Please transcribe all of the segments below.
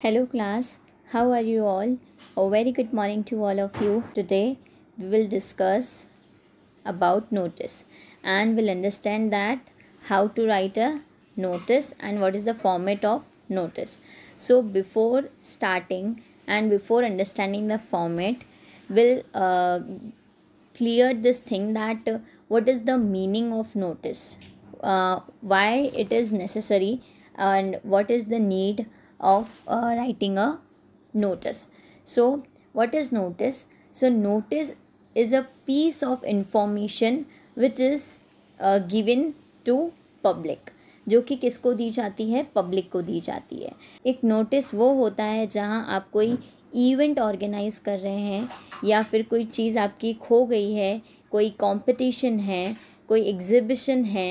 Hello class, how are you all? A very good morning to all of you. Today we will discuss about notice and we'll understand that how to write a notice and what is the format of notice. So before starting and before understanding the format, we'll uh, clear this thing that uh, what is the meaning of notice, uh, why it is necessary and what is the need of uh, writing a notice so what is notice so notice is a piece of information which is uh, given to public जो कि किसको दी जाती है public को दी जाती है एक notice वो होता है जहाँ आप कोई इवेंट ऑर्गेनाइज कर रहे हैं या फिर कोई चीज़ आपकी खो गई है कोई कंपटीशन है कोई एग्ज़िबिशन है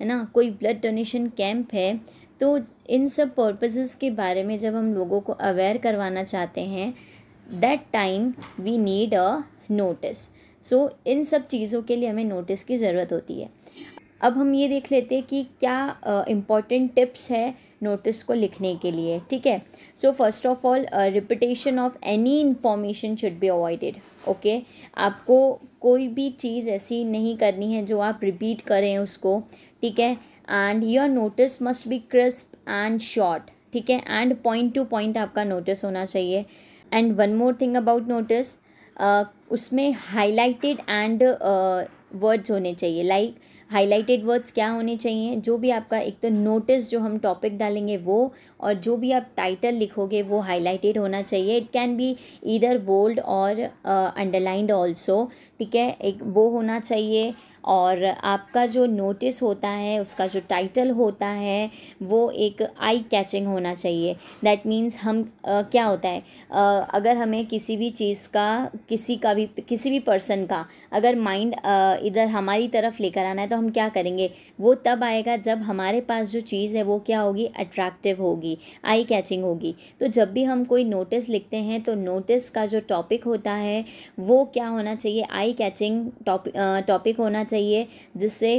है ना कोई ब्लड डोनेशन कैंप है तो इन सब पर्पसेस के बारे में जब हम लोगों को अवेयर करवाना चाहते हैं that time we need a notice so इन सब चीज़ों के लिए हमें नोटिस की ज़रूरत होती है अब हम ये देख लेते हैं कि क्या इम्पॉर्टेंट uh, टिप्स है नोटिस को लिखने के लिए ठीक है so first of all repetition of any information should be avoided okay आपको कोई भी चीज़ ऐसी नहीं करनी है जो आप रिपीट करें उसको ठीक है and your notice must be crisp and short ठीक है एंड पॉइंट टू पॉइंट आपका नोटिस होना चाहिए and one more thing about notice उसमें हाईलाइटेड एंड वर्ड्स होने चाहिए लाइक हाईलाइटेड वर्ड्स क्या होने चाहिए जो भी आपका एक तो नोटिस जो हम टॉपिक डालेंगे वो और जो भी आप टाइटल लिखोगे वो हाईलाइटेड होना चाहिए इट कैन बी इधर बोल्ड और अंडरलाइंड ऑल्सो ठीक है एक वो होना चाहिए और आपका जो नोटिस होता है उसका जो टाइटल होता है वो एक आई कैचिंग होना चाहिए दैट मीन्स हम आ, क्या होता है आ, अगर हमें किसी भी चीज़ का किसी का भी किसी भी पर्सन का अगर माइंड इधर हमारी तरफ लेकर आना है तो हम क्या करेंगे वो तब आएगा जब हमारे पास जो चीज़ है वो क्या होगी अट्रैक्टिव होगी आई कैचिंग होगी तो जब भी हम कोई नोटिस लिखते हैं तो नोटिस का जो टॉपिक होता है वो क्या होना चाहिए आई कैचिंग टॉपिक होना चाहिए जिससे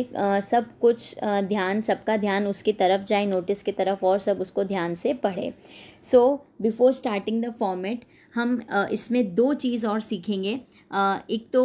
सब कुछ ध्यान सबका ध्यान उसकी तरफ जाए नोटिस की तरफ और सब उसको ध्यान से पढ़े so before starting the format हम इसमें दो चीज़ और सीखेंगे एक तो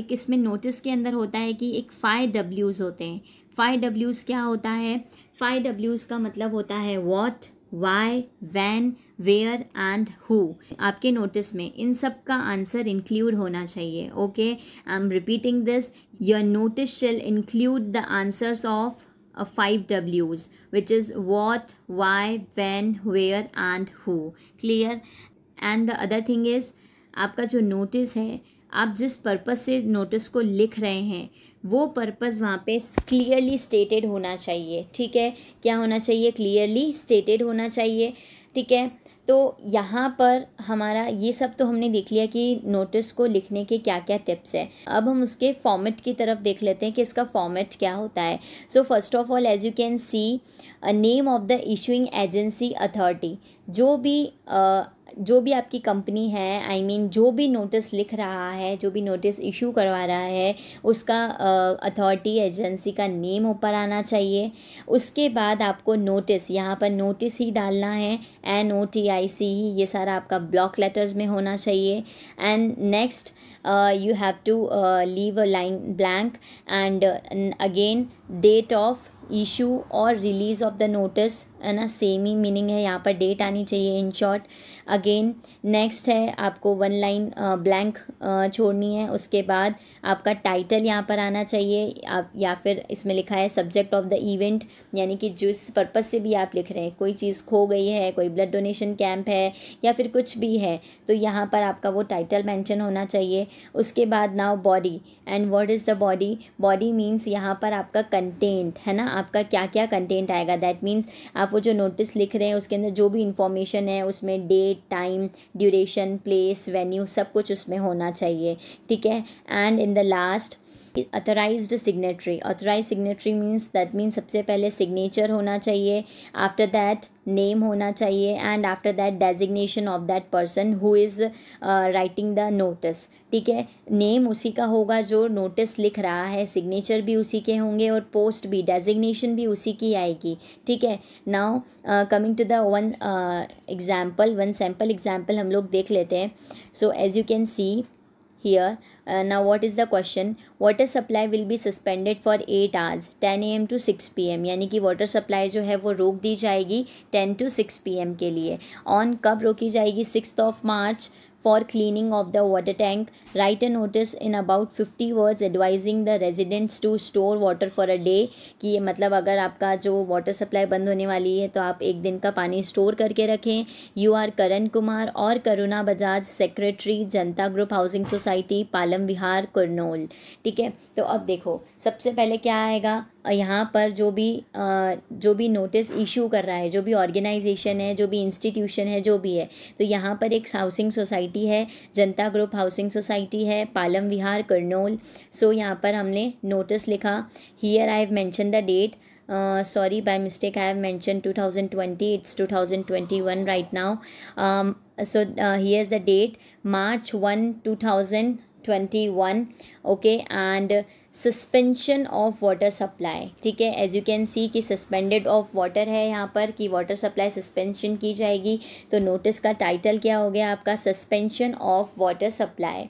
एक इसमें नोटिस के अंदर होता है कि एक फाइव डब्ल्यूज़ होते हैं फाइव डब्ल्यूज़ क्या होता है फाइव डब्ल्यूज़ का मतलब होता है what why when where and who आपके नोटिस में इन सब का आंसर इंक्लूड होना चाहिए okay I am repeating this your notice shall include the answers of five डब्ल्यूज which is what why when where and who clear and the other thing is आपका जो नोटिस है आप जिस पर्पज़ से notice को लिख रहे हैं वो पर्पज़ वहाँ पे क्लियरली स्टेटेड होना चाहिए ठीक है क्या होना चाहिए क्लियरली स्टेटेड होना चाहिए ठीक है तो यहाँ पर हमारा ये सब तो हमने देख लिया कि नोटिस को लिखने के क्या क्या टिप्स है अब हम उसके फॉर्मेट की तरफ देख लेते हैं कि इसका फॉर्मेट क्या होता है so first of all as you can see name of the issuing agency authority जो भी uh, जो भी आपकी कंपनी है आई I मीन mean, जो भी नोटिस लिख रहा है जो भी नोटिस इशू करवा रहा है उसका अथॉरिटी एजेंसी का नेम ऊपर आना चाहिए उसके बाद आपको नोटिस यहाँ पर नोटिस ही डालना है एन ओ टी आई सी ही ये सारा आपका ब्लॉक लेटर्स में होना चाहिए and next you have to leave a line blank and again date of issue और रिलीज़ ऑफ द नोटिस है ना सेम ही मीनिंग है यहाँ पर डेट आनी चाहिए इन शॉर्ट अगेन नेक्स्ट है आपको वन लाइन ब्लैंक छोड़नी है उसके बाद आपका टाइटल यहाँ पर आना चाहिए आप या फिर इसमें लिखा है सब्जेक्ट ऑफ द इवेंट यानी कि जिस पर्पज़ से भी आप लिख रहे हैं कोई चीज़ खो गई है कोई ब्लड डोनेशन कैंप है या फिर कुछ भी है तो यहाँ पर आपका वो टाइटल मैंशन होना चाहिए उसके बाद now body and word is the body body means यहाँ पर आपका कंटेंट है ना आप आपका क्या क्या कंटेंट आएगा दैट मीन्स आप वो जो नोटिस लिख रहे हैं उसके अंदर जो भी इंफॉर्मेशन है उसमें date time duration place venue सब कुछ उसमें होना चाहिए ठीक है and in the last authorize signatory authorize signatory means that means सबसे पहले सिग्नेचर होना चाहिए आफ्टर दैट नेम होना चाहिए and after that designation of that person who is writing the notice ठीक है नेम उसी का होगा जो नोटिस लिख रहा है सिग्नेचर भी उसी के होंगे और पोस्ट भी डेजिग्नेशन भी उसी की आएगी ठीक है now coming to the one example one sample example हम लोग देख लेते हैं so as you can see here uh, now what is the question water supply will be suspended for 8 hours 10 am to 6 pm यानी कि water supply जो है वो रोक दी जाएगी 10 टू 6 पीएम के लिए ऑन कब रोकी जाएगी six of March for cleaning of the water tank. Write a notice in about 50 words advising the residents to store water for a day कि मतलब अगर आपका जो वाटर सप्लाई बंद होने वाली है तो आप एक दिन का पानी स्टोर करके रखें यू आर करण कुमार और Karuna Bajaj secretary Janata group housing society Palam Vihar Kurnool ठीक है तो अब देखो सबसे पहले क्या आएगा यहाँ पर जो भी जो भी नोटिस इशू कर रहा है जो भी ऑर्गेनाइजेशन है जो भी इंस्टीट्यूशन है जो भी है तो यहाँ पर एक हाउसिंग सोसाइटी है जनता ग्रुप हाउसिंग सोसाइटी है पालम विहार करनोल सो यहाँ पर हमने नोटिस लिखा here I have mention the date sorry by mistake I have mention two thousand twenty it's two thousand twenty one right now so here is the date March one two thousand 21 okay and suspension of water supply ठीक है as you can सी कि suspended of water है यहाँ पर कि water supply suspension की जाएगी तो नोटिस का टाइटल क्या हो गया आपका suspension of water supply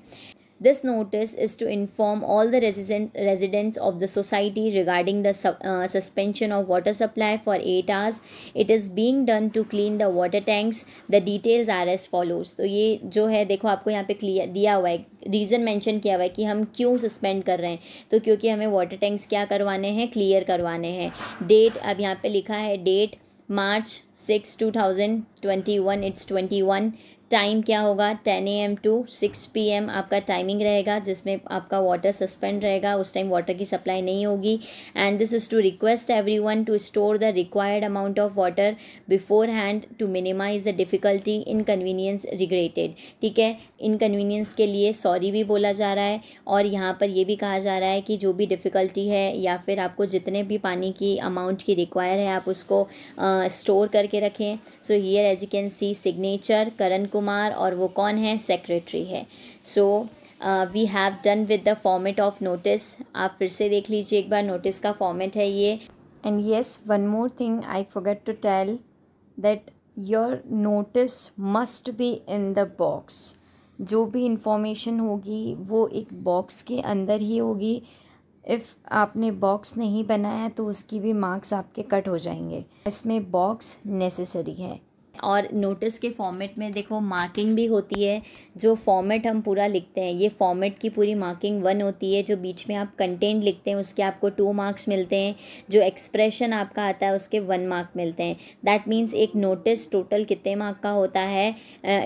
This notice is to inform all the resident, residents of the society regarding the su uh, suspension of water supply for 8 hours. It is being done to clean the water tanks. The details are as follows. so ye jo hai dekho aapko yahan pe clear diya hua hai reason mention किया हुआ है कि हम क्यों suspend कर रहे हैं तो क्योंकि हमें वाटर टैंक्स क्या करवाने हैं क्लियर करवाने हैं डेट अब यहाँ पे लिखा है date March six two thousand twenty one it's twenty one time क्या होगा ten A M to six P M आपका टाइमिंग रहेगा जिसमें आपका वाटर सस्पेंड रहेगा उस टाइम वाटर की सप्लाई नहीं होगी and this is to request everyone to store the required amount of water beforehand to minimize the difficulty inconvenience regretted ठीक है इनकन्वीनियंस के लिए सॉरी भी बोला जा रहा है और यहाँ पर यह भी कहा जा रहा है कि जो भी डिफ़िकल्टी है या फिर आपको जितने भी पानी की अमाउंट की रिक्वायर है आप उसको स्टोर uh, करके रखें so here as you can see signature Karan Kumar Kumar और वो कौन है सेक्रेटरी है so we have done with the format of notice आप फिर से देख लीजिए एक बार नोटिस का फॉर्मेट है ये and yes one more thing I forgot to tell that your notice must be in the box जो भी इंफॉर्मेशन होगी वो एक बॉक्स के अंदर ही होगी इफ़ आपने बॉक्स नहीं बनाया तो उसकी भी मार्क्स आपके कट हो जाएंगे इसमें बॉक्स नेसेसरी है और नोटिस के फॉर्मेट में देखो मार्किंग भी होती है जो फॉर्मेट हम पूरा लिखते हैं ये फॉर्मेट की पूरी मार्किंग वन होती है जो बीच में आप कंटेंट लिखते हैं उसके आपको टू मार्क्स मिलते हैं जो एक्सप्रेशन आपका आता है उसके वन मार्क मिलते हैं दैट मीन्स एक नोटिस टोटल कितने मार्क का होता है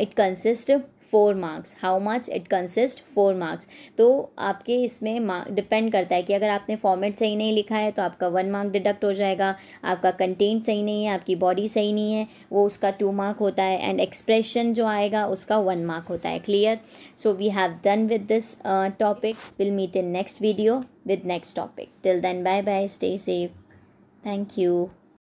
it consist four marks how much it consist four marks तो आपके इसमें डिपेंड करता है कि अगर आपने फॉर्मेट सही नहीं लिखा है तो आपका वन मार्क डिडक्ट हो जाएगा आपका कंटेंट सही नहीं है आपकी बॉडी सही नहीं है वो उसका टू मार्क होता है एंड एक्सप्रेशन जो आएगा उसका वन मार्क होता है clear so we have done with this topic will meet in next video with next topic till then bye bye stay safe thank you